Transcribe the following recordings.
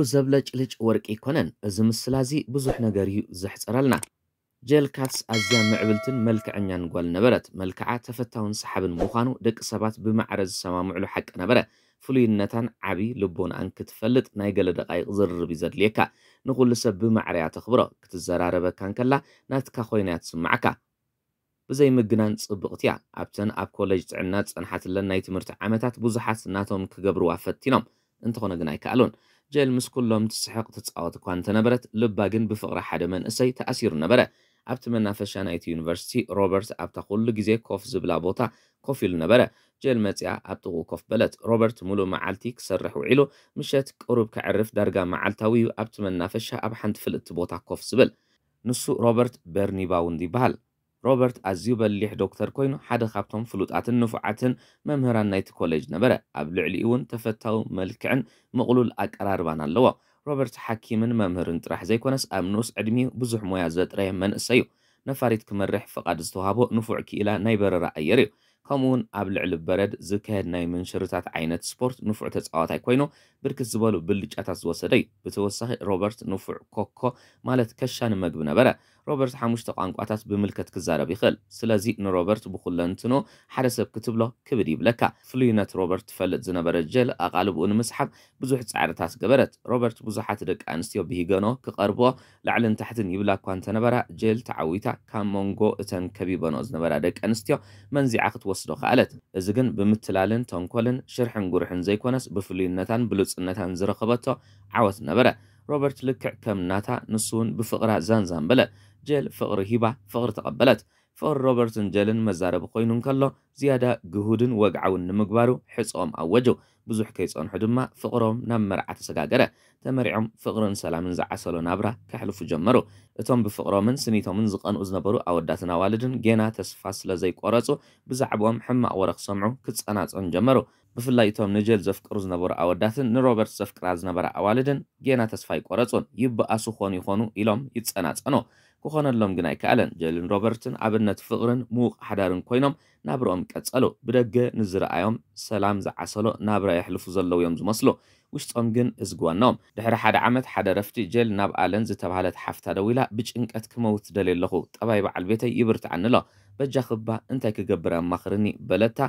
كل زبلج لج ورق إيكونن أزم السلازي بزح نغريو زحصرالنا جيل كاتس أزيان معبلتن ملك عنيان قوال نبرت ملكعا تفتاون سحبن مخانو دك سبات بمعرز سمامعلو حق نبرت ፍሉይነታን ዓብዪ ልቦናኣን ክትፈልጥ ናይ ገለ ደቃይቕ ዝርርብ እዩ ዘድልየካ ንኹሉ ሰብ ብማዕርያ ተኽብሮ ክትዘራረበካን ከላ ናትካ ኮይና ትስማዓካ ብዘይ ምግናን ጽብቕት እያ ኣብተን ኣብ ኮለጅ ጥዕና ጸንሓትለን ናይ ትምህርቲ ዓመታት ብዙሓት ናቶም ክገብርዋ ፈቲኖም እንተኾነ ግን ኣይከኣሉን ጀል ምስ ኩሎም ትስሕቕ ትፃወት እኳ እንተነበረት ልባ ግን ብፍቕሪ ሓደ መንእሰይ ተኣሲሩ ነበረ ኣብቲ መናፈሻ ናይቲ ዩኒቨርሲቲ ሮበርት ኣብታ ኩሉ ግዜ ኮፍ ዝብላ ቦታ ኮፍ ኢሉ ነበረ ጀል መፅያ ኣብ ጥቕኡ ኮፍ በለት ሮበርት ሙሉእ መዓልቲ ክሰርሕ ውዒሉ ምሸት ቅሩብ ክዕርፍ ዳርጋ መዓልታዊ እዩ ኣብቲ መናፈሻ ኣብ ሓንቲ ፍልእቲ ቦታ ኮፍ ዝብል ንሱ ሮበርት በርኒባውንድ ይበሃል ሮበርት ኣዝዩ በሊሕ ዶክተር ኮይኑ ሓደ ካብቶም ፍሉጣትን ንፉዓትን መምህራን ናይቲ ኮሌጅ ነበረ ኣብ ልዕሊኡ እውን ተፈታዊ መልክዕን ምቕሉል ኣቀራርባን ኣለዎ ሮበርት ሓኪምን መምህርን ጥራሕ ዘይኮነስ ኣብ ንኡስ ዕድሚኡ ብዙሕ ሞያ ዘጥረየ መንእሰይ እዩ ነፋሪት ክመርሕ ፍቓድ ዝተዋህቦ ንፉዕ ክኢላ ናይ በረራ ኣየር እዩ ከምኡውን ኣብ ልዕሊ በረድ ዝካየድ ናይ ምንሽርታት ዓይነት ስፖርት ንፉዕ ተፃዋታይ ኮይኑ ብርክት ዝበሉ ብልጫታት ዝወሰደ እዩ ብተወሳኺ ሮበርት ንፉዕ ኮኮ ማለት ከሻኒ መግቢ ነበረ ሮበርት ሓሙሽተ ቋንቋታት ብምልከት ክዛረብ ይኽእል ስለዚ ንሮበርት ብኹለን እንትኖ ሓደ ሰብ ክትብሎ ክብድ ይብለካ ፍሉይነት ሮበርት ትፈልጥ ዝነበረ ጀል ኣቓልብኡ ንምስሓብ ብዙሕ ጻዕርታት ገበረት ሮበርት ብዙሓት ደቂ ኣንስትዮ ብሂገኖ ክቐርቦ ላዕልን ታሕትን ይብላ እኳ እንተነበራ ጀል ተዓዊታ ካብ መንጎ እተን ከቢበኖ ዝነበራ ደቂ ኣንስትዮ መንዚዓ ክትወስዶ ከኣለት እዚ ግን ብምትላልን ተንኮልን ሽርሕን ጉርሕን ዘይኮነስ ብፍሉይነታን ብሉፅነታን ዝረኸበቶ ዓወት ነበረ ሮበርት ልክዕ ከም ናታ ንሱውን ብፍቕራ ዛንዛን በለ جيل فقر هبة فقر تقبلت فقر ሮበርትን ጀልን መዛረቢ ኮይኑ እንከሎ ዝያዳ ግሁድን ወግዓውን ንምግባሩ ሕፅኦም ኣወጁ ብዙሕ ከይፀንሑ ድማ ፍቕሮም ናብ መርዓ ተሰጋገረ ተመሪዖም ፍቕርን ሰላምን ዝዓሰሎ ናብራ ከሕልፉ ጀመሩ እቶም ብፍቕሮምን ስኒቶምን ዝቐንኡ ዝነበሩ ኣወዳትን ኣዋልድን ጌና ተስፋ ስለ ዘይቆረፁ ብዛዕባኦም ሕማቅ ወረ ክሰምዑ ክፀናፀን ጀመሩ ብፍላይ እቶም ንጀል ዘፍቅሩ ዝነበሩ ኣወዳትን ንሮበርት ዘፍቅራ ዝነበረ ኣዋልድን ጌና ተስፋ ይቆረፁን ይበኣሱ ኾኑ ይኾኑ ኢሎም ይፀናፀኑ ክኾነሎም ግን ኣይከኣለን ጀልን ሮበርትን ኣብነት ፍቕርን ምዉቕ ሓዳርን ኮይኖም ናብርኦም ቀጸሉ ብደገ ንዝረኣዮም ሰላም ዝዓሰሎ ናብራ የሕልፉ ዘለዉ እዮም ዝመስሉ ውሽጦም ግን እዝግዋናኦም ድሕሪ ሓደ ዓመት ሓደ ረፍቲ ጀል ናብ ኣለን ዝተባሃለት ሓፍታ ደው ኢላ ብጭንቀት ክመውት ደልየ ኣለኹ ጠባይ በዓል ቤተይ ይብርትዓኒ ኣሎ በጃ ክባ እንታይ ክገብር ኣማኽርኒ በለታ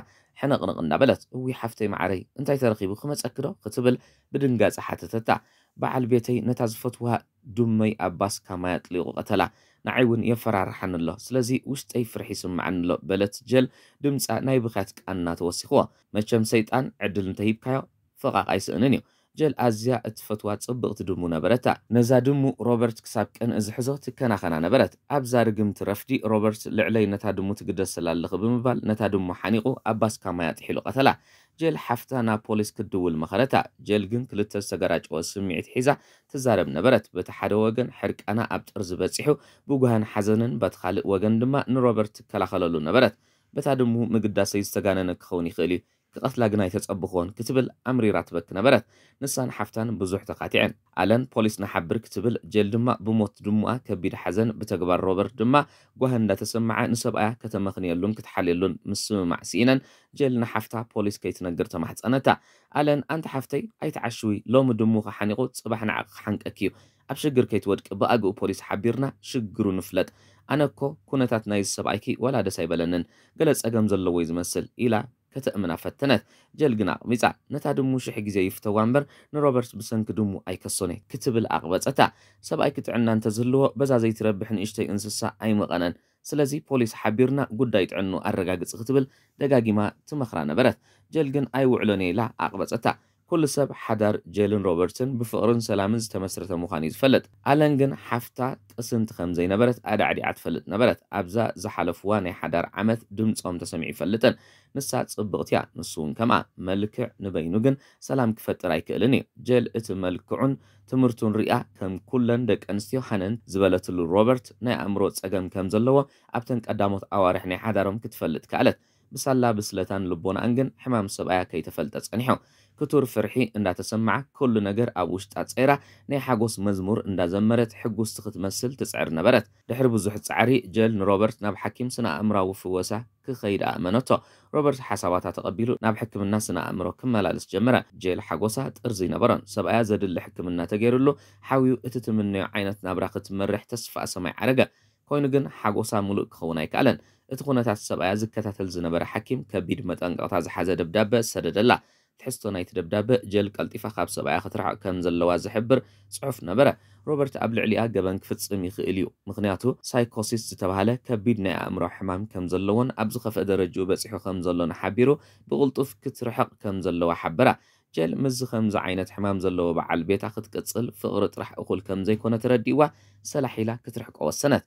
ሕነቕንቕ እናበለት እዊ ሓፍተይ ማዕረይ እንታይ ተረኺቡ ክመፀክዶ ክትብል ብድንጋፅ ሓተተታ በዓል ቤተይ ነታ ዝፈትውሃ ዱመይ ኣባስ ካማያ ጥሊቑ ቀተላ ንዓይ እውን የፈራርሓንሎ ስለዚ ውሽጠይ ፍርሒ ይስምዓንሎ በለት ጀል ድምፃ ናይ ብኻት ቃና ተወሲኽዎ መቸም ሰይጣን ዕድል እንተሂብካዮ ፈቓቕ ኣይስእንን እዩ ጀል ኣዝያ እትፈትዋ ጽብቕቲ ድሙ ነበረታ ነዛ ድሙ ሮበርት ክሳብ ቀን እዚ ሕዞ ትከናኸና ነበረት ኣብዛ ርግምቲ ረፍዲ ሮበርት ልዕለይ ነታ ድሙ ትግደስ ስላለኽ ብምባል ነታ ድሙ ሓኒቑ ኣብ ባስካ ማይ ኣጥሒሉ ቐተላ ጀል ሓፍታ ናብ ፖሊስ ክድውል መኸረታ ጀል ግን ክልተ ዝተገራጨወ ስምዒት ሒዛ ትዛረብ ነበረት በቲ ሓደ ወገን ሕርቃና ኣብ ጥርዚ በፂሑ ብጓህን ሓዘንን በቲ ካልእ ወገን ድማ ንሮበርት ትከላኸለሉ ነበረት በታ ድሙ ምግዳሰይ ዝተጋነነ ክኸውን ይኽእል እዩ ተቐትላግናይ ተጸብኽዎን ክትብል ኣምሪራ ትበክእ ነበረት ንሳን ሓፍታን ብዙሕ ተቓቲዐን ኣለን ፖሊስ ንሓብር ክትብል ጀል ድማ ብሞት ድሙኣ ከቢድ ሓዘን ብተግባር ሮበርት ድማ ጓህ እንዳተሰምዐ ንሰብኣያ ከተመኽንየሉን ክትሓልየሉን ምስ ስምማዕ ስኢነን ጀል ንሓፍታ ፖሊስ ከይትነግር ተማሕፀነታ ኣለን ኣንቲ ሓፍተይ ኣይትዓሽዊ ሎሚ ድሙኻ ሓኒቑ ፅባሕ ንዓቕ ክሓንቀኪ እዩ ኣብ ሽግር ከይትወድቂ ብኣግኡ ፖሊስ ሓቢርና ሽግሩ ንፍለጥ ኣነ እኮ ኩነታት ናይዚ ሰብኣይኪ ወላ ደስ ኣይበለንን ገለ ፀገም ዘለዎ እዩ ዝመስል ኢላ كتأمنا فتنات جلقنا ميزا نتا دمو شحق زي يفتوان بر نروبرت بسنك دمو اي كسوني كتب الاغبات اتا سب اي كتعنا انتزلوه بزا زي تربحن اشتاي انسسا اي مغانان سلازي بوليس حبيرنا قد يتعنو الرقاق تغتبل دقاقي ما تمخرانا برث جلقن اي وعلوني لا اغبات اتا ኩሉ ሰብ ሓዳር ጀልን ሮበርትስን ብፍቕርን ሰላምን ዝተመስረተ ምዃኑ እዩ ዝፈለጥ ኣለን ግን ሓፍታ ጥስንቲ ከም ዘይነበረት ኣዳዕዲኣ ትፈልጥ ነበረት ኣብዛ ዝሓለፍዋ ናይ ሓዳር ዓመት ድምፆም ተሰሚዑ ይፈልጥን ንሳ ጽብቕቲ እያ ንሱ እውን ከምኣ መልክዕ ንበይኑ ግን ሰላም ክፈጥር ኣይክእልን እዩ ጀል እቲ መልክዑን ትምህርቱን ሪኣ ከም ኩለን ደቂ ኣንስትዮ ሓነን ዝበለትሉ ሮበርት ናይ ኣእምሮ ጸገም ከም ዘለዎ ኣብተን ቀዳሞት ኣዋርሕ ናይ ሓዳሮም ክትፈልጥ ከኣለት ብሳላ ብስለታን ልቦናኣን ግን ሕማም ሰብኣያ ከይተፈልጠ ጸኒሖ ክትርፍርሒ እንዳተሰምዓ ኩሉ ነገር ኣብ ውሽጣ ጸይራ ናይ ሓጎስ መዝሙር እንዳዘመረት ሕጉስ ክትመስል ትፅዕር ነበረት ድሕሪ ብዙሕ ጻዕሪ ጀል ንሮበርት ናብ ሓኪም ስነ ኣእምራዊ ፍወሳ ክኸይድ ኣመነቶ ሮበርት ሓሳባታ ተቐቢሉ ናብ ሕክምና ስነ ኣእምሮ ክመላለስ ጀመረ ጀል ሓጎሳ ጥርዚ ነበሮን ሰብኣያ ዘድሊ ሕክምና ተገይሩሉ ሓዊኡ እቲ ትምነዮ ዓይነት ናብራ ክትመርሕ ተስፋ ሰማይ ዓረገ ኮይኑ ግን ሓጎሳ ሙሉእ ክኸውን ኣይከኣለን እቲ ኩነታት ሰብኣያ ዝከታተል ዝነበረ ሓኪም ከቢድ መጠንቀቕታ ዝሓዘ ደብዳበ ሰደደላ تحس تنايت دبدب جل قلتي فخاب سبع خطر كان زلواز حبر صعف نبرة روبرت قبل علي أجبان كفتس أمي خيليو مغنياته سايكوسيس تبعه كبير نعم راح حمام كم زلون أبز خف أدرجو بس حو خم زلون حبيرو بغلطف كتر حق كم زلوا حبرة جل مز خم زعينة حمام زلوا بعل بيت أخذ كتصل فغرت راح أقول كم زي كونت رديوا سلاحيلا كتر حق أوسنت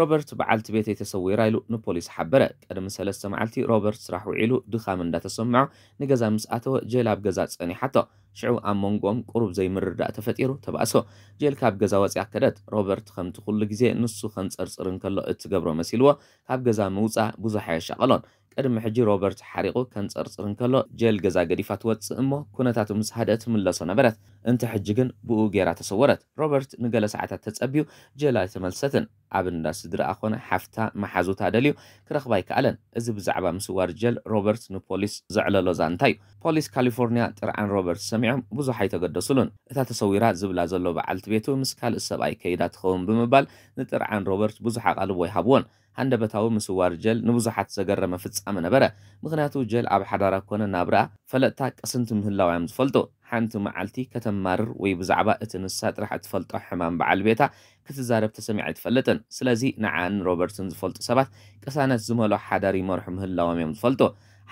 ሮበርት በዓልቲ ቤት የተሰዊራ ኢሉ ንፖሊስ ሓበረ ቅድሚ ሰለስተ መዓልቲ ሮበርት ስራሕ ውዒሉ ድኻም እንዳተሰምዖ ንገዛ ምስ ኣተወ ጀል ኣብ ገዛ ፀኒሓቶ شعو أمونقوم قرب زي مررداء تفتيرو تبأسو جيل كاب غزا وزي أكدت روبرت خمت كل جزي نصو خمس أرسرن كلو اتقبرو مسيلوا كاب غزا موزع بوزح يشغلون قدم حجي روبرت حريقو كانت أرسرن كلو جيل غزا قريفات واتس إمو كونتات مسهدت من لسو نبرت انت حجيقن بقو غيرا تصورت روبرت نقل ساعتات تتقبيو جيلا تملستن عبنا سدر أخونا حفتا محازو تادليو كرخ باي كألن إذ بزعبا مسوار جيل روبرت نو بوليس زعلالو زانتايو بوليس كاليفورنيا ترعن روبرت سميع ሰሚዖም ብዙሓይ ተገደሱሉን እታ ተሰዊራ ዝብላ ዘሎ በዓልቲ ቤቱ ምስ ካልእ ሰብኣይ ከይዳ ትኸውን ብምባል ንጥርዓን ሮበርት ብዙሕ ኣቓልቦ ይሃብዎን ሃንደበታዊ ምስዋር ጀል ንብዙሓት ዘገረመ ፍጻመ ነበረ ምክንያቱ ጀል ኣብ ሓዳራ ኮነ ናብርኣ ፈለጥታ ቀስንቲ ምህላው እዮም ዝፈልጡ ሓንቲ መዓልቲ ከተማርር ወይ ብዛዕባ እቲ ንሳ ጥራሕ እትፈልጦ ሕማም በዓል ቤታ ክትዛረብ ተሰሚዐ ኣይትፈልጥን ስለዚ ንዓን ሮበርትን ዝፈልጡ ሰባት ቀሳነት ዝመልኦ ሓዳር ይመርሑ ምህላዎም እዮም ዝፈልጡ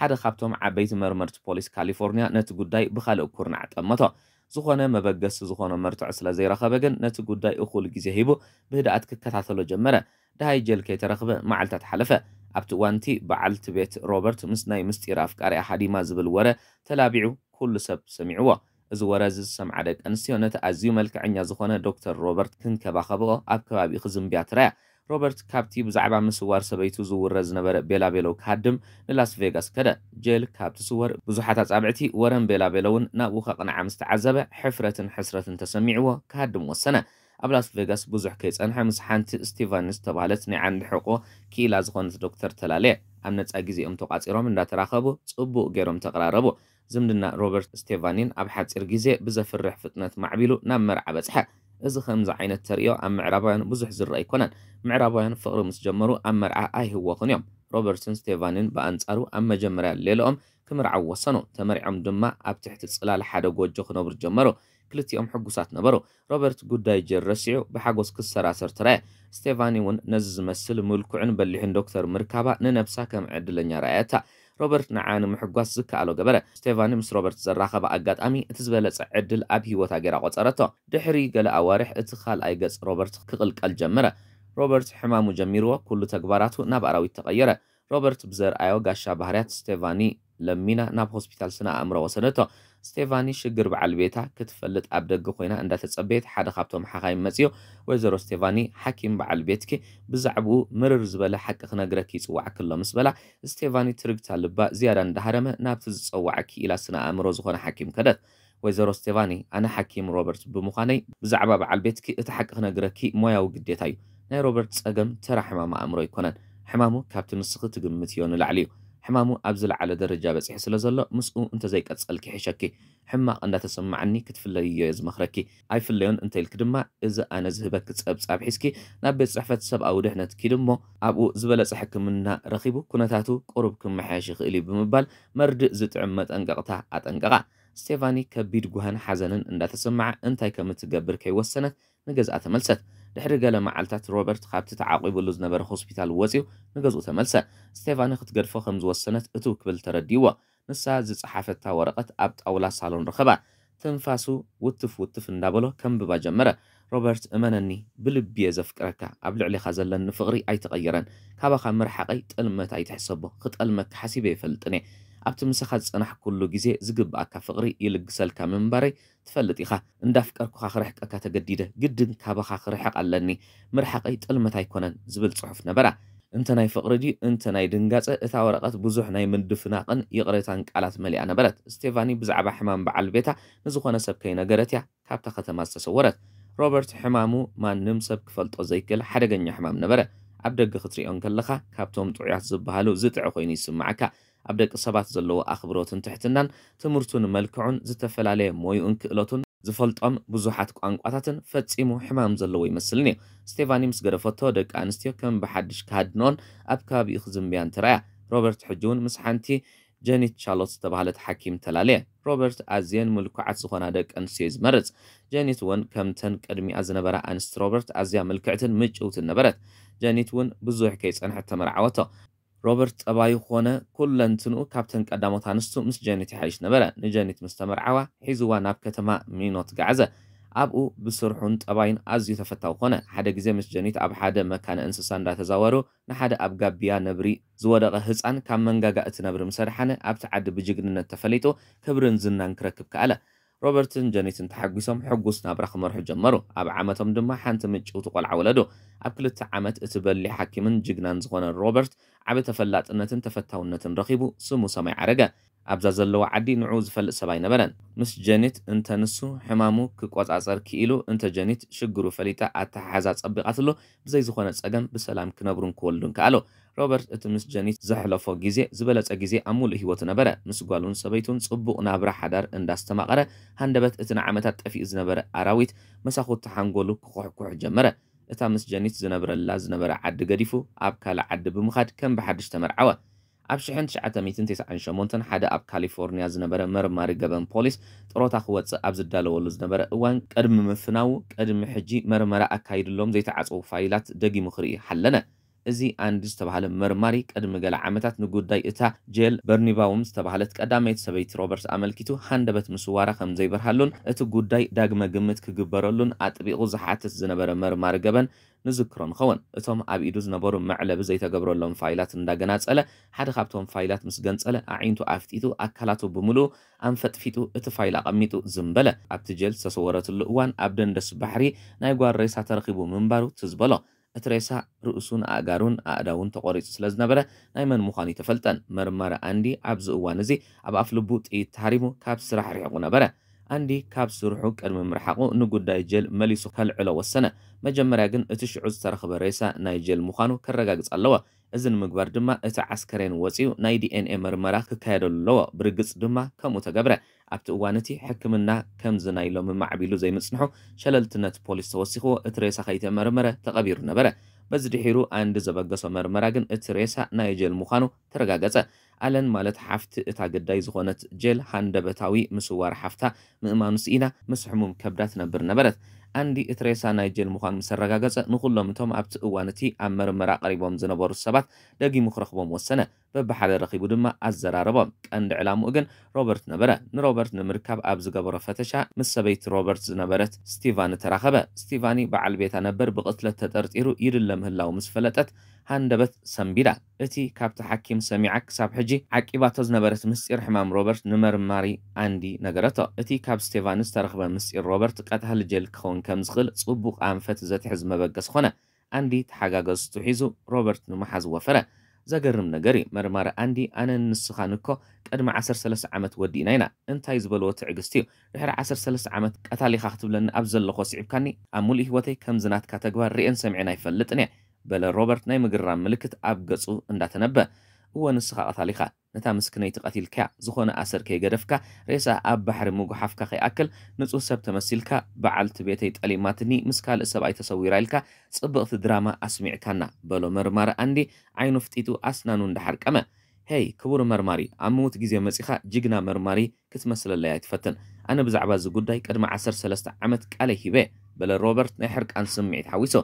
ሓደ ካብቶም ዓበይቲ መርመርቲ ፖሊስ ካሊፎርንያ ነቲ ጉዳይ ብኻልእ ኩርናዕ ጠመቶ ዝኾነ መበገሲ ዝኾነ መርትዕ ስለ ዘይረኸበ ግን ነቲ ጉዳይ እኹል ግዜ ሂቡ ብህድኣት ክከታተሎ ጀመረ ድሃይ ጀልከ የተረኽበ መዓልታት ሓለፈ ኣብቲ እዋንቲ በዓልቲ ቤት ሮበርት ምስ ናይ ምስጢር ኣፍቃሪያ ሓዲማ ዝብል ወረ ተላቢዑ ኩሉ ሰብ ሰሚዕዎ እዚ ወረ እዚ ዝሰምዓ ደቂ ኣንስትዮ ነቲ ኣዝዩ መልክዐኛ ዝኾነ ዶክተር ሮበርት ክንከባኸብኦ ኣብ ከባቢኡ ክዝምብያ ትረያ ሮበርት ካብቲ ብዛዕባ ምስዋር ሰበይቱ ዝውረዝ ዝነበረ ቤላቤሎ ክሃድም ንላስ ቬጋስ ከደ ጀል ካብቲ ስወር ብዙሓት ኣጻብዕቲ ወረን ቤላቤሎ እውን ናብኡ ከቕንዓ ምስ ተዓዘበ ሕፍረትን ሕስረትን ተሰሚዕዎ ክሃድም ወሰነ ኣብ ላስ ቬጋስ ብዙሕ ከይጸንሐ ምስ ሓንቲ ስቲቫንስ ተባሃለት ናይ ዓንዲ ሕቆ ክኢላ ዝኾነት ዶክተር ተላለየ ኣብ ነፃ ግዜኦም ተቋፂሮም እንዳተራኸቡ ጽቡቕ ገይሮም ተቀራረቡ ዝምድና ሮበርት ስቴቫኒን ኣብ ሓፂር ግዜ ብዘፍርሕ ፍጥነት ማዕቢሉ ናብ መርዓ በጽሐ እዚ ከምዚ ዓይነት ተርእዮ ኣብ ምዕራባውያን ብዙሕ ዝርአ ኣይኮነን ምዕራባውያን ፍቕሪ ምስ ጀመሩ ኣብ መርዓ ኣይህወኹን እዮም ሮበርትን ስቴቫንን ብኣንጻሩ ኣብ መጀመርያ ሌሎኦም ክምርዓው ወሰኑ ተመሪዖም ድማ ኣብ ትሕቲ ጽላል ሓደ ጎጆ ክነብሩ ጀመሩ ክልቲኦም ሕጉሳት ነበሩ ሮበርት ጉዳይ ጀር ረሲዑ ብሓጎስ ክሰራሰር ተራእየ ስቴቫኒ እውን ነዚ ዝመስል ምልኩዕን በሊሕን ዶክተር ምርካባ ንነብሳ ከም ዕድለኛ ረኣየታ ሮበርት ንዓኒ ምሕጓስ ዝከኣሎ ገበረ ስቴቫኒ ምስ ሮበርት ዘራኸበ ኣጋጣሚ እቲ ዝበለፀ ዕድል ኣብ ሂወታ ገይራ ቆፀረቶ ድሕሪ ገለ ኣዋርሕ እቲ ካልኣይ ገጽ ሮበርት ክቕልቀል ጀመረ ሮበርት ሕማሙ ጀሚርዎ ኩሉ ተግባራቱ ናብ ኣራዊት ተቐየረ ሮበርት ብዘርኣዮ ጋሻ ባህርያት ስቴቫኒ ለሚና ናብ ሆስፒታል ስነ ኣእምሮ ወሰነቶ ስቴቫኒ ሽግር በዓል ቤታ ክትፈልጥ ኣብ ደገ ኮይና እንዳተጸበየት ሓደ ካብቶም ሓኻይም መጺኡ ወይዘሮ ስቴቫኒ ሓኪም በዓል ቤትኪ ብዛዕባኡ ምርር ዝበለ ሓቂ ክነግረኪ ይጽዋዕ ክሎ ምስ በላ ስቴቫኒ ትርግታ ልባ ዝያዳ እንዳሃረመ ናብቲ ዝጸዋዕ ክኢላ ስነ ኣእምሮ ዝኾነ ሓኪም ከደት ወይዘሮ ስቴቫኒ ኣነ ሓኪም ሮበርት ብምዃነይ ብዛዕባ በዓል ቤትኪ እቲ ሓቂ ክነግረኪ ሞያዊ ግዴታ እዩ ናይ ሮበርት ጸገም ተራ ሕማም ኣእምሮ ይኮነን ሕማሙ ካብቲ ንስኺ ትግምት እዮ ንላዕሊ እዩ ሕማሙ ኣብ ዝለዓለ ደረጃ በፂሒ ስለ ዘሎ ምስኡ እንተዘይቀጸልኪ ሒሸኪ ሕማቕ እንዳተሰማዓኒ ክትፍለይዮ እየ ዝመኽረኪ ኣይፍለዮን እንተይልክ ድማ እዚ ኣነ ዝህበኪ ጸብጻብ ሒዝኪ ናብ ቤት ፅሕፈት ሰብኣዊ ድሕነት ኪድ እሞ ኣብኡ ዝበለፀ ሕክምና ረኺቡ ኩነታቱ ቁሩብ ክመሓየሽ ይኽእል እዩ ብምባል መርዲእ ዝጥዕም መጠንቀቕታ ኣጠንቀቓ ስቴፋኒ ከቢድ ጓህን ሓዘንን እንዳተሰምዐ እንታይ ከም እትገብር ከይወሰነት ንገዝኣ ተመልሰት ድሕሪ ገለ መዓልታት ሮበርት ካብቲ ተዓቒቡሉ ዝነበረ ሆስፒታል ወፂኡ ንገዝኡ ተመልሰ ስቴፋኒ ክትገድፎ ከም ዝወሰነት እቱ ክብል ተረዲይዎ ንሳ ዝፀሓፈታ ወረቐት ኣብ ጣውላ ሳሎን ረኸባ ትንፋሱ ውትፍ ውትፍ እንዳበሎ ከንብባ ጀመረ ሮበርት እመነኒ ብልብየ ዘፍቅረካ ኣብ ልዕሊኻ ዘለኒ ፍቕሪ ኣይተቐየረን ካባኻ ምርሓቐይ ጥልመት ኣይትሕሰቦ ክጠልመካ ሓሲበ ይፈልጥን እየ ኣብቲ ምሳኻ ዝጸናሕ ኩሉ ግዜ ዝግብኣካ ፍቕሪ ይልግሰልካ ምንባረይ ትፈልጥ ኢኻ እንዳፍቀርኩኻ ክርሕቀካ ተገዲደ ግድን ካባኻ ክርሕቕ ኣለኒ ምርሓቐይ ጥልመት ኣይኮነን ዝብል ጽሑፍ ነበራ እንተ ናይ ፍቕሪ ድዩ እንተ ናይ ድንጋፀ እታ ወረቐት ብዙሕ ናይ ምንድፍናቕን ይቕሬታን ቃላት መሊኣ ነበረት ስቴፋኒ ብዛዕባ ሕማም በዓል ቤታ ንዝኾነ ሰብ ከይነገረት እያ ካብታ ከተማ ዝተሰወረት ሮበርት ሕማሙ ማንም ሰብ ክፈልጦ ዘይክእል ሓደገኛ ሕማም ነበረ ኣብ ደገ ክትሪኦን ከለኻ ካብቶም ጥዑያት ዝበሃሉ ዝጥዕ ኮይኑ ይስምዓካ ኣብ ደቂ ሰባት ዘለዎ ኣኽብሮትን ትሕትናን ትምህርቱን መልክዑን ዝተፈላለየ ሞይኡን ክእለቱን ዝፈልጦም ብዙሓት ቋንቋታትን ፈጺሙ ሕማም ዘለዎ ይመስልን እዩ ስቴፋኒ ምስ ገደፈቶ ደቂ ኣንስትዮ ከም ብሓድሽ ክሃድኖን ኣብ ከባቢኡ ክዝምብያን ትረኣያ ሮበርት ሕጂ እውን ምስ ሓንቲ ጀኒት ቻሎት ዝተባህለት ሓኪም ተላለየ ሮበርት ኣዝየን ምልኩዓት ዝኾና ደቂ ኣንስትዮ ዝመርፅ ጀኒት እውን ከምተን ቅድሚኣ ዝነበራ ኣንስቲ ሮበርት ኣዝያ ምልክዕትን ምጭውትን ነበረት ጀኒት እውን ብዙሕ ከይጸንሐት ተመርዓወቶ ሮበርት ጸባዩ ኮነ ኩለን እንትንኡ ካብተን ቀዳሞት ኣንስቱ ምስ ጀኒት ይሓይሽ ነበረ ንጀኒት ምስ ተመርዓዋ ሒዝዋ ናብ ከተማ ሚኖት ገዓዘ ኣብኡ ብስርሑን ጠባይን ኣዝዩ ተፈታዊ ኾነ ሓደ ግዜ ምስ ጀኒት ኣብ ሓደ መካነ እንስሳ እንዳተዛወሩ ንሓደ ኣብ ጋቢያ ነብሪ ዝወደቐ ህፃን ካብ መንጋጋ እቲ ነብሪ ምሰድሓነ ኣብቲ ዓዲ ብጅግንነት ተፈሊጡ ክብርን ዝናን ክረክብ ከኣለ ሮበርትን ጀኒትን ተሓጒሶም ሕጉስ ናብራ ክመርሑ ጀመሩ ኣብ ዓመቶም ድማ ሓንቲ ምጭውቲ ቆልዓ ወለዱ ኣብ ክልተ ዓመት እቲ በሊ ሓኪምን ጅግናን ዝኾነ ሮበርት ዓብ ተፈላጥነትን ተፈታውነትን ረኺቡ ስሙ ሰማይ ዓረገ ኣብዛ ዘለዋ ዓዲ ንዕኡ ዝፈልጥ ሰብ ኣይነበረን ምስ ጀኒት እንተንሱ ሕማሙ ክቆፃፀር ክኢሉ እንተ ጀኒት ሽግሩ ፈሊጣ ኣተሓሓዛ ፀቢቓትሎ ብዘይዝኾነ ፀገም ብሰላም ክነብሩን ክወልዱን ከኣሎ ሮበርት እቲ ምስ ጀኒት ዘሕለፎ ግዜ ዝበለፀ ግዜ ኣብ ሙሉእ ሂወቱ ነበረ ምስ ጓሉን ሰበይቱን ፅቡቕ ናብራ ሓዳር እንዳስተማቐረ ሃንደበት እቲ ንዓመታት ጠፊኡ ዝነበረ ኣራዊት መሳኹት ተሓንጎሉ ክኩሕኩሕ ጀመረ እታ ምስ ጀኒት ዝነብረላ ዝነበረ ዓዲ ገዲፉ ኣብ ካልእ ዓዲ ብምኻድ ከም ብሓድሽ ተመርዓወ ኣብ 1990 ሓደ ኣብ ካሊፎርንያ ዝነበረ መርማሪ ገበን ፖሊስ ጥሮታ ክወፅእ ኣብ ዝዳለወሉ ዝነበረ እዋን ቅድሚ ምፍናው ቅድሚ ሕጂ መርመራ ኣካይድሎም ዘይተዓፀው ፋይላት ደጊሙ ክርኢ ሓለነ እዚ ኣንዲ ዝተባሃለ መርማሪ ቅድሚ ገለ ዓመታት ንጉዳይ እታ ጄል በርኒባውም ዝተባሃለት ቀዳመይት ሰበይቲ ሮበርት ኣመልኪቱ ሃንደበት ምስዋራ ከም ዘይበርሃሉን እቲ ጉዳይ ዳግመ ግምት ክግበረሉን ኣጥቢቑ ዝሓትት ዝነበረ መርማሪ ገበን ንዝክሮ ንኸውን እቶም ኣብ ኢዱ ዝነበሩ መዕለቢ ዘይተገብረሎም ፋይላት እንዳገናፀለ ሓደ ካብቶም ፋይላት ምስ ገንፀለ ኣዒንቱ ኣፍጢጡ ኣካላቱ ብምሉእ ኣንፈጥፊጡ እቲ ፋይል ኣቐሚጡ ዝምበለ ኣብቲ ጀል ዝተሰወረትሉ እዋን ኣብ ደንደስ ባሕሪ ናይ ጓል ሬሳ ተረኺቡ ምንባሩ ትዝበሎ እቲ ሬሳ ርእሱን ኣእጋሩን ኣእዳውን ተቆሪፁ ስለ ዝነበረ ናይ መን ምዃኑ ይተፈልጠን መርመሪ ኣንዲ ኣብዚ እዋን እዚ ኣብ ኣፍ ልቡ ጥይት ተሃሪሙ ካብ ስራሕ ርሒቑ ነበረ ኣንዲ ካብ ስርሑ ቅድሚ ምርሓቑ ንጉዳይ ጀል መሊሱ ከልዕሎ ወሰነ መጀመርያ ግን እቲ ሽዑ ዝተረኽበ ሬሳ ናይ ጀል ምዃኑ ከረጋግጽ ኣለዋ እዚ ንምግባር ድማ እቲ ዓስከሬን ወፂኡ ናይ ዲኤንኤ ምርመራ ክካየደሉ ኣለዎ ብርግጽ ድማ ከምኡ ተገብረ ኣብቲ እዋን እቲ ሕክምና ከምዚ ናይሎም ማዕቢሉ ዘይምጽንሑ ሸለልትነት ፖሊስ ተወሲኽዎ እቲ ሬሳ ከይተመርመረ ተቐቢሩ ነበረ በዚ ድሒሩ አንዲ ዘበገሶ መርመራ ግን እቲ ሬሳ ናይ ጀል ምዃኑ ተረጋገፀ ኣለን ማለት ሓፍቲ እታ ገዳይ ዝኾነት ጀል ሃንደበታዊ ምስዋር ሓፍታ ምእማኑስ ኢና ምስ ሕሙም ከብዳ ትነብር ነበረት أندي إتريسا نايجل مخان مسرقاقة نخلو منتهم أبت أوانتي أمر مرا قريبهم زنبور السبات دقي مخرخبهم والسنة ببحال رخيبو دما الزراربهم أند علامو إغن روبرت نبرة نروبرت نمركب أبز قبر فتشا مسبيت روبرت زنبرت ستيفان تراخبة ستيفاني بعل بيتا نبر بقتلة تترتيرو إير اللمهلاو مسفلتت ሃንደበት ሰንቢዳ እቲ ካብቲ ሓኪም ሰሚዓ ክሳብ ሕጂ ዓቂባቶ ዝነበረት ምስጢር ሕማም ሮበርት ንመርማሪ ኣንዲ ነገረቶ እቲ ካብ ስቴቫን ዝተረኽበ ምስጢር ሮበርት ቀታሊ ጀል ክኸውን ከም ዝኽእል ጽቡቕ ኣንፈት ዘትሕዝ መበገስ ኾነ ኣንዲ ተሓጋገዝቱ ሒዙ ሮበርት ንምሓዝ ወፈረ ዘገርም ነገር እዩ መርማሪ ኣንዲ ኣነ ንስኻን እኮ ቅድሚ 13 ዓመት ወዲእና ኢና እንታይ ዝበልዎ ትዕግስቲ እዩ ድሕሪ 13 ዓመት ቀታሊኻ ክትብለኒ ኣብ ዘለኾ ስዒብካኒ ኣብ ሙሉእ ህይወተይ ከምዝናትካ ተግባር ርእን ሰሚዐን ኣይፈልጥን እየ በለ ሮበርት ናይ ምግራም ምልክት ኣብ ገጹ እንዳተነበ እወ ንስኻ ቐታሊኻ ነታ ምስክነይቲ ቐቲልካ ዝኾነ ኣሰር ከይገደፍካ ሬሳ ኣብ ባሕሪ ምጉሓፍካ ከይኣክል ንጹህ ሰብ ተመሲልካ በዓልቲ ቤተይ ጠሊማትኒ ምስ ካልእ ሰብኣይ ተሰዊራ ኢልካ ጽብቕቲ ድራማ ኣስሚዕካና በሎ መርማሪ ኣንዲ ዓይኑ ፍጢጡ ኣስናኑ እንዳሓርቀመ ሄይ ክቡር መርማሪ ኣብ ምዉት ግዜ መጺኻ ጅግና መርማሪ ክትመስለለይ ኣይትፈትን ኣነ ብዛዕባ እዚ ጉዳይ ቅድሚ 13 ዓመት ቃለይ ሂበ በለ ሮበርት ናይ ሕርቃን ስምዒት ሓዊሶ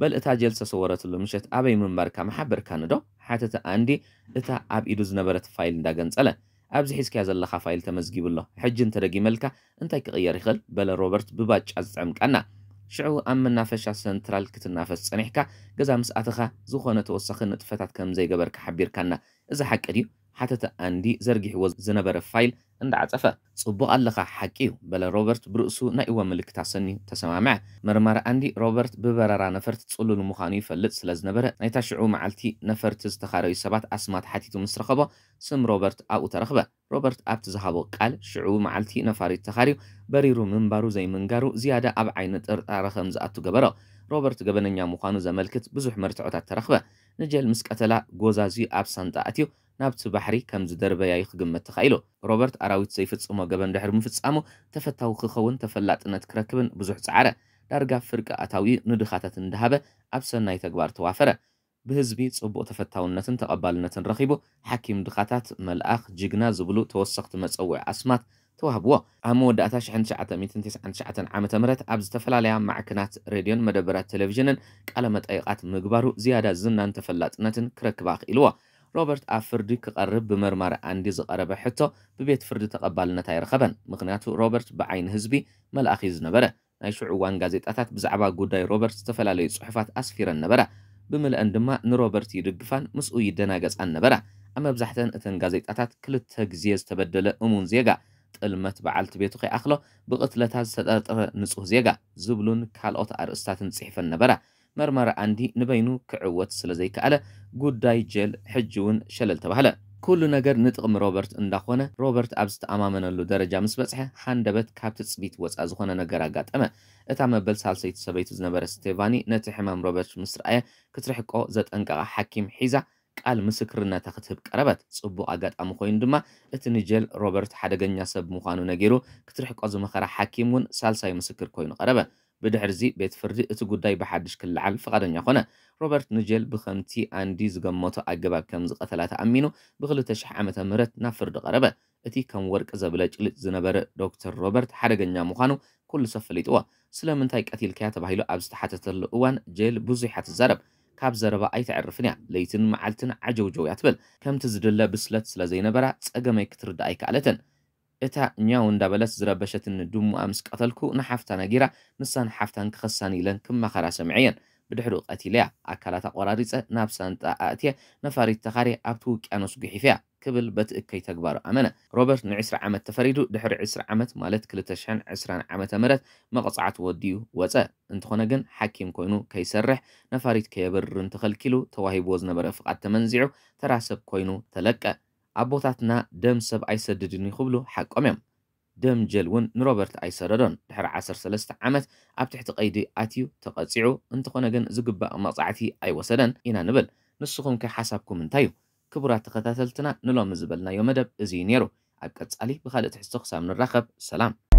بل اتا جلسة صورت له مشت أبي من بركة محبر كان دو حتى تأندي اتا أب إدوز نبرت فايل داقنس ألا أبزي حيس كياز اللخا فايل تمزجيب الله حج انت رقي ملكة انت كغير يخل بل روبرت بباج أزعمك أنا شعو أم منافشة سنترال كتنافس صنيحكا جزا مسأتخا زخونة توسخ نتفتات كم زي جبرك حبير كنا إذا حق ديو حتى تأندي زرقي هو زنبر فايل እንዳዓፀፈ ጽቡቕ ኣለኻ ሓቂ እዩ በለ ሮበርት ብርእሱ ናይ እወ ምልክት ኣሰኒ ተሰማምዐ መርመሪ ኣንዲ ሮበርት ብበረራ ነፈርቲ ጽሉል ምዃኑ ይፈልጥ ስለ ዝነበረ ናይታ ሽዑ መዓልቲ ነፈርቲ ዝተኻረዩ ሰባት ኣስማት ሓቲቱ ምስ ረኸቦ ስም ሮበርት ኣብኡ ተረኽበ ሮበርት ኣብቲ ዝሃቦ ቃል ሽዑ መዓልቲ ነፋሪት ተኻርዩ በሪሩ ምንባሩ ዘይምንጋሩ ዝያዳ ኣብ ዓይኒ ጥርጣረ ከም ዝኣቱ ገበሮ ሮበርት ገበነኛ ምዃኑ ዘመልክት ብዙሕ መርትዖታት ተረኽበ ንጀል ምስ ቀተላ ጎዛዝዩ ኣብ ሳንጣ ኣትዩ ናብቲ ባሕሪ ከም ዝደርበያዩ ክግመት ተኻኢሉ ሮበርት ኣራዊት ዘይፍጽሞ ገበን ድሕሪ ምፍጻሙ ተፈታዊ ክኸውን ተፈላጥነት ክረክብን ብዙሕ ጸዓረ ዳርጋ ፍርቂ ኣታዊኡ ንድኻታት እንዳሃበ ኣብ ሰናይ ተግባር ተዋፈረ ብህዝቢ ጽቡቕ ተፈታውነትን ተቐባልነትን ረኺቡ ሓኪም ድኻታት መልኣኽ ጅግና ዝብሉ ተወሰኽቲ መጸውዒ ኣስማት ተዋህብዎ ኣብ መወዳእታ 1999 ዓ ም ኣብ ዝተፈላለያ ማዕክናት ሬድዮን መደበራት ቴሌቭዥንን ቃለ መጠይቃት ምግባሩ ዝያዳ ዝናን ተፈላጥነትን ክረክባ ኣኽኢልዎ ሮበርት ኣብ ፍርዲ ክቐርብ ብመርማሪ ኣንዲ ዝቐረበ ሕቶ ብቤት ፍርዲ ተቐባልነት ኣይረኸበን ምክንያቱ ሮበርት ብዓይኒ ህዝቢ መልኣኺ ዝነበረ ናይ ሽዑዋን ጋዜጣታት ብዛዕባ ጉዳይ ሮበርት ዝተፈላለዩ ጽሑፋት ኣስፊረን ነበራ ብምልአን ድማ ንሮበርት ይድግፋን ምስኡ ይደናገጻን ነበራ ኣብ መብዛሕተን እተን ጋዜጣታት ክልተ ግዜ ዝተበደለ እሙን ዜጋ ጥልመት በዓልቲ ቤቱ ከይኣኽሎ ብቕትለታት ዝተጠርጠረ ንጹህ ዜጋ ዝብሉን ካልኦት ኣርእስታትን ጽሒፈን ነበራ መርመሪ ዓንዲ ንበይኑ ክዕወት ስለ ዘይከኣለ ጉዳይ ጀል ሕጂ እውን ሸለል ተባህለ ኩሉ ነገር ንጥቕሚ ሮበርት እንዳኾነ ሮበርት ኣብ ዝተኣማመነሉ ደረጃ ምስ በፅሐ ሓንደበት ካብ ትፅቢት ወፃእ ዝኾነ ነገር ኣጋጠመ እታ መበል ሳልሰይቲ ሰበይቲ ዝነበረ ስቴቫኒ ነቲ ሕማም ሮበርት ምስ ረኣየ ክትርሕቆ ዘጠንቀቓ ሓኪም ሒዛ ቃል ምስክርነት ክትህብ ቀረበት ጽቡቕ ኣጋጣሚ ኮይኑ ድማ እቲ ንጀል ሮበርት ሓደገኛ ሰብ ምዃኑ ነጊሩ ክትርሕቆ ዝመኸረ ሓኪም እውን ሳልሳይ ምስክር ኮይኑ ቀረበ ብድሕር እዚ ቤት ፍርዲ እቲ ጉዳይ ብሓድሽ ክልዓል ፈቓደኛ ኾነ ሮበርት ንጀል ብከምቲ ኣንዲ ዝገመቶ ኣገባብ ከም ዝቐተላ ተኣሚኑ ብ2000 ዓመተ ምህረት ናብ ፍርዲ ቀረበ እቲ ከም ወርቂ ዘብለ ጭልጥ ዝነበረ ዶክተር ሮበርት ሓደገኛ ምዃኑ ኩሉ ሰብ ፈሊጥዎ ስለምንታይ ቀቲልከያ ተባሂሉ ኣብ ዝተሓተተሉ እዋን ጀል ብዙሕ ኣትዛረብ كاب زربا اي تعرفني ليتن معلتن عجو جو يتبل كم تزدل بسلت سلازي نبرا تسقى ما يكترد اي كالتن اتا نياون دابلس زربشتن دومو امسك اتلكو نحفتان اجيرا نسان حفتان كخساني لن كم مخرا سمعيا ብድሕሪኡ ቀቲለያ ኣካላት ኣቆራሪፀ ናብ ሳንጣ ኣእትየ ነፋሪት ተኻርየ ኣብቲ ውቅያኖስ ጉሒፍ እያ ክብል በቲ እከይ ተግባሩ ኣመነ ሮበርት ን20 ዓመት ተፈሪዱ ድሕሪ 20 ዓመት ማለት 220 ዓመተ ምህረት መቕፃዕቲ ወዲኡ ወፀ እንተኾነ ግን ሓኪም ኮይኑ ከይሰርሕ ነፋሪት ከየብርን ተኸልኪሉ ተዋሂቦ ዝነበረ ፍቓድ ተመንዚዑ ተራ ሰብ ኮይኑ ተለቀ ኣቦታትና ደም ሰብ ኣይሰድድን ይኽብሉ ሓቆም እዮም دم جلون نروبرت اي سردون دحر عصر سلست عمت اب تحت قيدي اتيو تقاطعو انتخونا جن زقبا مصعتي اي وسدن انا نبل نسخون كحسابكم انتايو كبرات تقاتلتنا نلوم زبلنا يوم ادب ازي نيرو اكتس علي بخالة حستخسام من الرخب سلام